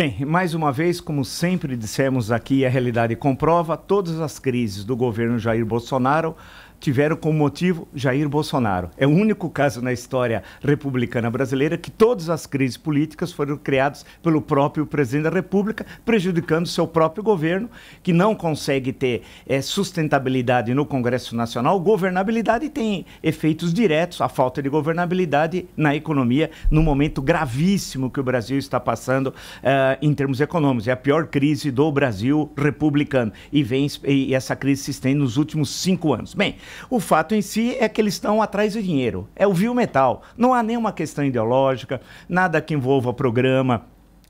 Bem, mais uma vez, como sempre dissemos aqui, a realidade comprova todas as crises do governo Jair Bolsonaro tiveram como motivo Jair Bolsonaro. É o único caso na história republicana brasileira que todas as crises políticas foram criadas pelo próprio presidente da República, prejudicando seu próprio governo, que não consegue ter é, sustentabilidade no Congresso Nacional. Governabilidade tem efeitos diretos, a falta de governabilidade na economia, no momento gravíssimo que o Brasil está passando uh, em termos econômicos. É a pior crise do Brasil republicano. E, vem, e essa crise se estende nos últimos cinco anos. Bem, o fato em si é que eles estão atrás do dinheiro. É o vil metal. Não há nenhuma questão ideológica, nada que envolva programa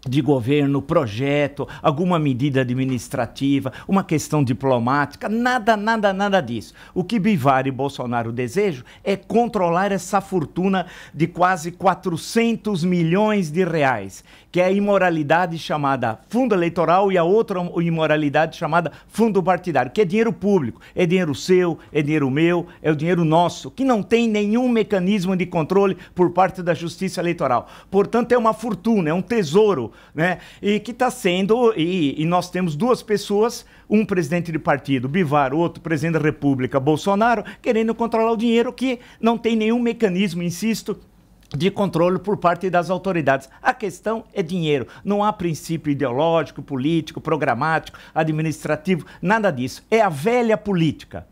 de governo, projeto, alguma medida administrativa, uma questão diplomática, nada, nada, nada disso. O que Bivar e Bolsonaro desejam é controlar essa fortuna de quase 400 milhões de reais, que é a imoralidade chamada fundo eleitoral e a outra imoralidade chamada fundo partidário, que é dinheiro público, é dinheiro seu, é dinheiro meu, é o dinheiro nosso, que não tem nenhum mecanismo de controle por parte da Justiça Eleitoral. Portanto, é uma fortuna, é um tesouro né? E que está sendo. E, e, nós temos duas pessoas, um presidente de partido, Bivar, outro presidente da República, Bolsonaro, querendo controlar o dinheiro que não tem nenhum mecanismo, insisto, de controle por parte das autoridades. A questão é dinheiro. Não há princípio ideológico, político, programático, administrativo, nada disso. É a velha política.